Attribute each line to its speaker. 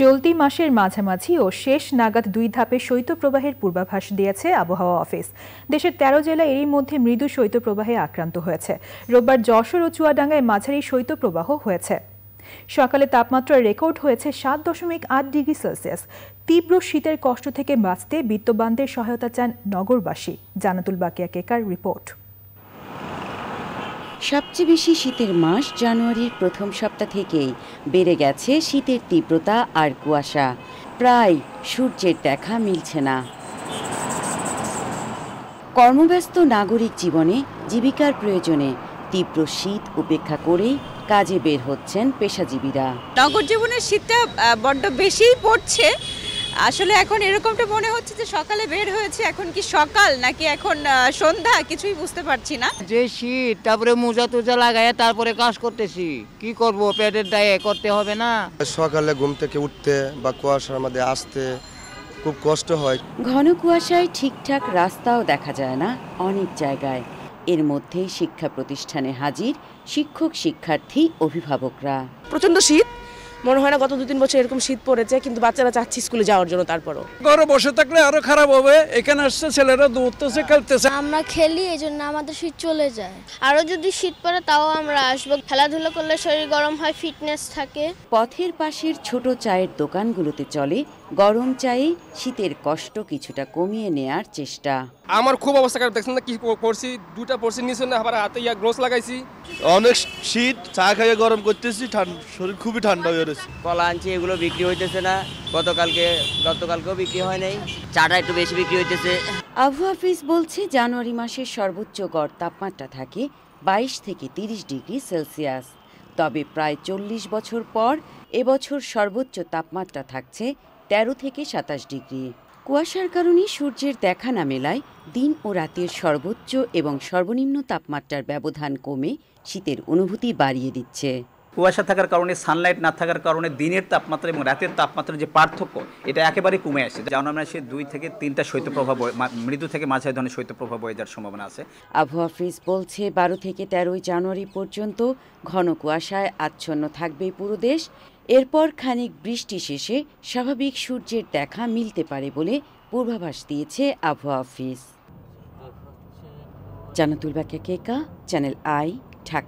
Speaker 1: চলতি মাসের মাঝামাঝি ও শেষ নাগাদ দুই ধাপে শৈত্যপ্রবাহের পূর্বাভাস দিয়েছে আবহাওয়া অফিস দেশের তেরো জেলা এরই মধ্যে মৃদু শৈত্যপ্রবাহে আক্রান্ত হয়েছে রোববার যশোর ও চুয়াডাঙ্গায় মাঝারি শৈত্যপ্রবাহ হয়েছে সকালে তাপমাত্রা রেকর্ড হয়েছে সাত দশমিক আট ডিগ্রি সেলসিয়াস তীব্র শীতের কষ্ট থেকে বাঁচতে বিত্তবানদের সহায়তা চান নগরবাসী জানাতুল বাকিয়া কেকার রিপোর্ট
Speaker 2: সবচেয়ে বেশি শীতের মাস জানুয়ারির প্রথম সপ্তাহ থেকেই বেড়ে গেছে শীতের তীব্রতা আর কুয়াশা প্রায় সূর্যের দেখা মিলছে না কর্মব্যস্ত নাগরিক জীবনে জীবিকার প্রয়োজনে তীব্র শীত উপেক্ষা করেই কাজে বের হচ্ছেন পেশাজীবীরা নগর জীবনের শীতটা বড্ড বেশিই পড়ছে আসলে এখন এরকমটা মনে হচ্ছে যে সকালে বের হয়েছে এখন কি সকাল নাকি এখন সন্ধ্যা কিছুই বুঝতে পারছি না যে শীত তারপরে মোজা টোজা লাগায় তারপরে কাজ করতেছি কি করব পেটের দায়ে করতে হবে না সকালে ঘুম থেকে উঠতে বা কুয়াশার মধ্যে আসতে খুব কষ্ট হয় ঘন কুয়াশায় ঠিকঠাক রাস্তাও দেখা যায় না অনেক জায়গায় এর মধ্যেই শিক্ষা প্রতিষ্ঠানে হাজির শিক্ষক শিক্ষার্থী অভিভাবকরা প্রচন্ড শীত মনে হয় না গত দু তিন বছর এরকম শীত পড়েছে কিন্তু বাচ্চারা চাচ্ছে স্কুলে যাওয়ার জন্য তারপরও ঘরে বসে থাকলে আরো খারাপ হবে এখানে আসছে ছেলেরা দৌড়তেছে খেলতেছে আমরা খেলি এই জন্য আমাদের শীত চলে যায় আরো যদি শীত পড়ে তাও আমরা আসবো খেলাধুলা করলে শরীর গরম হয় ফিটনেস থাকে পথের পাশের ছোট চায়ের দোকানগুলোতে চলে গরম চায়ে শীতের কষ্ট কিছুটা কমিয়ে নেয়ার চেষ্টা আমার খুব অবস্থা খারাপ দেখছেন না কি পড়ছি দুটা পড়ছি নিচে না আবার হাতে ইয়া গ্লোভস লাগাইছি অনেক শীত চা খাইয়ে গরম করতেছি শরীর খুবই ঠান্ডা হয়ে গেছে কলা আনছি এগুলো বিক্রি হইতেছে না গতকালকে গতকালকেও বিক্রি হয় নাই চাটা একটু বেশি বিক্রি হইতেছে আবহাওয়া অফিস বলছে জানুয়ারি মাসের সর্বোচ্চ গড় তাপমাত্রা থাকে বাইশ থেকে তিরিশ ডিগ্রি সেলসিয়াস তবে প্রায় চল্লিশ বছর পর এবছর সর্বোচ্চ তাপমাত্রা থাকছে তেরো থেকে সাতাশ ডিগ্রি কুয়াশার কারণে সূর্যের দেখা না মেলায় দিন ও রাতের সর্বোচ্চ এবং সর্বনিম্ন তাপমাত্রার ব্যবধান কমে শীতের অনুভূতি বাড়িয়ে দিচ্ছে
Speaker 1: কুয়াশা থাকার কারণে সানলাইট না থাকার কারণে দিনের তাপমাত্রা এবং রাতের তাপমাত্রার যে পার্থক্য এটা একেবারে কমে আসে যেমন আমরা সে দুই থেকে তিনটা শৈত্যপ্রভাব মৃদু থেকে মাঝারি ধরনের শৈত্যপ্রভাব বয়ে যাওয়ার সম্ভাবনা আছে
Speaker 2: আবহাওয়া ফ্রিজ বলছে বারো থেকে তেরোই জানুয়ারি পর্যন্ত ঘন কুয়াশায় আচ্ছন্ন থাকবে পুরো দেশ এরপর খানিক বৃষ্টি শেষে স্বাভাবিক সূর্যের দেখা মিলতে পারে বলে পূর্বাভাস দিয়েছে আবহাওয়া office Jannatul Bakia Keka channel I Dhaka